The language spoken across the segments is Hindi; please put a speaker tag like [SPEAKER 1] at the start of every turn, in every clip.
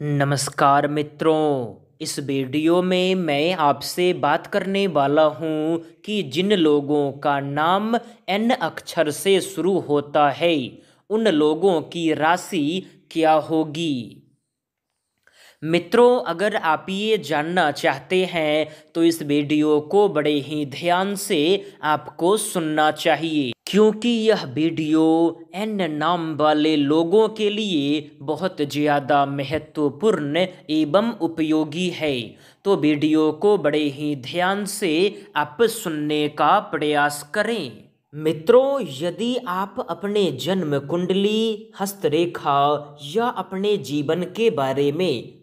[SPEAKER 1] नमस्कार मित्रों इस वीडियो में मैं आपसे बात करने वाला हूं कि जिन लोगों का नाम एन अक्षर से शुरू होता है उन लोगों की राशि क्या होगी मित्रों अगर आप ये जानना चाहते हैं तो इस वीडियो को बड़े ही ध्यान से आपको सुनना चाहिए क्योंकि यह वीडियो एन नाम वाले लोगों के लिए बहुत ज़्यादा महत्वपूर्ण एवं उपयोगी है तो वीडियो को बड़े ही ध्यान से आप सुनने का प्रयास करें मित्रों यदि आप अपने जन्म कुंडली हस्तरेखा या अपने जीवन के बारे में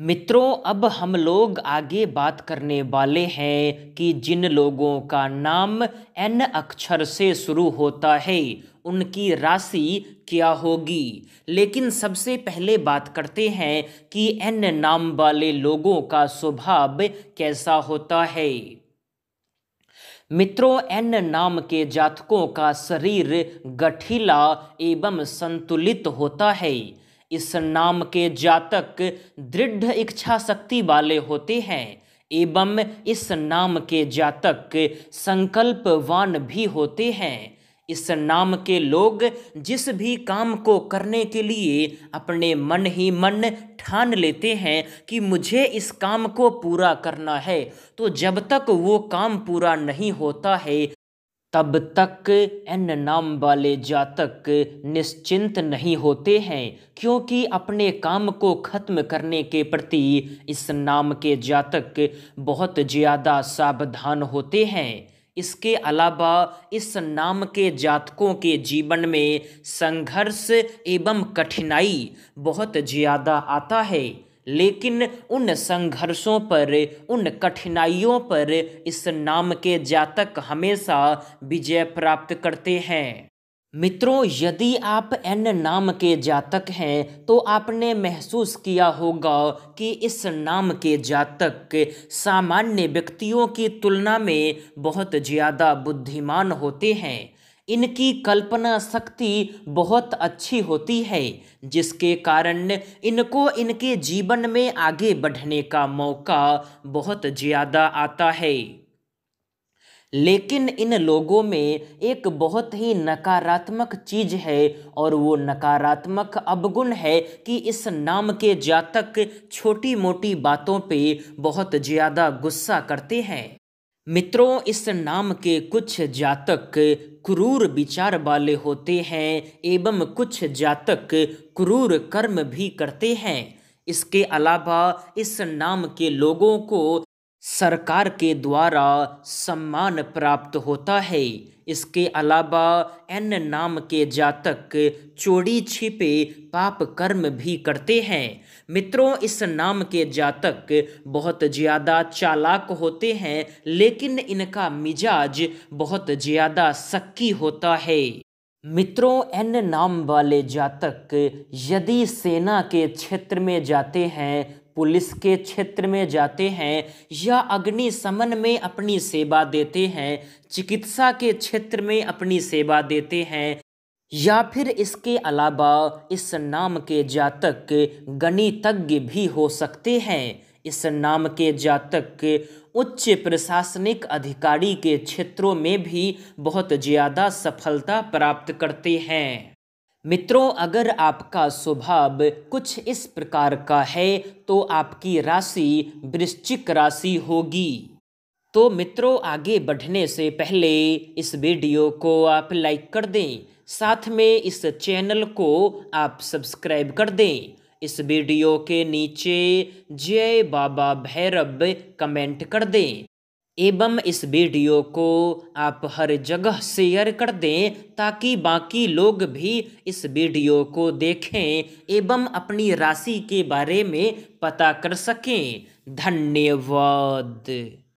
[SPEAKER 1] मित्रों अब हम लोग आगे बात करने वाले हैं कि जिन लोगों का नाम एन अक्षर से शुरू होता है उनकी राशि क्या होगी लेकिन सबसे पहले बात करते हैं कि एन नाम वाले लोगों का स्वभाव कैसा होता है मित्रों एन नाम के जातकों का शरीर गठिला एवं संतुलित होता है इस नाम के जातक दृढ़ इच्छा शक्ति वाले होते हैं एवं इस नाम के जातक संकल्पवान भी होते हैं इस नाम के लोग जिस भी काम को करने के लिए अपने मन ही मन ठान लेते हैं कि मुझे इस काम को पूरा करना है तो जब तक वो काम पूरा नहीं होता है तब तक एन नाम वाले जातक निश्चिंत नहीं होते हैं क्योंकि अपने काम को खत्म करने के प्रति इस नाम के जातक बहुत ज़्यादा सावधान होते हैं इसके अलावा इस नाम के जातकों के जीवन में संघर्ष एवं कठिनाई बहुत ज़्यादा आता है लेकिन उन संघर्षों पर उन कठिनाइयों पर इस नाम के जातक हमेशा विजय प्राप्त करते हैं मित्रों यदि आप एन नाम के जातक हैं तो आपने महसूस किया होगा कि इस नाम के जातक सामान्य व्यक्तियों की तुलना में बहुत ज़्यादा बुद्धिमान होते हैं इनकी कल्पना शक्ति बहुत अच्छी होती है जिसके कारण इनको इनके जीवन में आगे बढ़ने का मौका बहुत ज़्यादा आता है लेकिन इन लोगों में एक बहुत ही नकारात्मक चीज है और वो नकारात्मक अवगुण है कि इस नाम के जातक छोटी मोटी बातों पे बहुत ज़्यादा गुस्सा करते हैं मित्रों इस नाम के कुछ जातक क्रूर विचार वाले होते हैं एवं कुछ जातक क्रूर कर्म भी करते हैं इसके अलावा इस नाम के लोगों को सरकार के द्वारा सम्मान प्राप्त होता है इसके अलावा एन नाम के जातक चोरी छिपे पाप कर्म भी करते हैं मित्रों इस नाम के जातक बहुत ज़्यादा चालाक होते हैं लेकिन इनका मिजाज बहुत ज़्यादा सक्की होता है मित्रों एन नाम वाले जातक यदि सेना के क्षेत्र में जाते हैं पुलिस के क्षेत्र में जाते हैं या अग्निशमन में अपनी सेवा देते हैं चिकित्सा के क्षेत्र में अपनी सेवा देते हैं या फिर इसके अलावा इस नाम के जातक गणितज्ञ भी हो सकते हैं इस नाम के जातक उच्च प्रशासनिक अधिकारी के क्षेत्रों में भी बहुत ज़्यादा सफलता प्राप्त करते हैं मित्रों अगर आपका स्वभाव कुछ इस प्रकार का है तो आपकी राशि वृश्चिक राशि होगी तो मित्रों आगे बढ़ने से पहले इस वीडियो को आप लाइक कर दें साथ में इस चैनल को आप सब्सक्राइब कर दें इस वीडियो के नीचे जय बाबा भैरव कमेंट कर दें एवं इस वीडियो को आप हर जगह शेयर कर दें ताकि बाकी लोग भी इस वीडियो को देखें एवं अपनी राशि के बारे में पता कर सकें धन्यवाद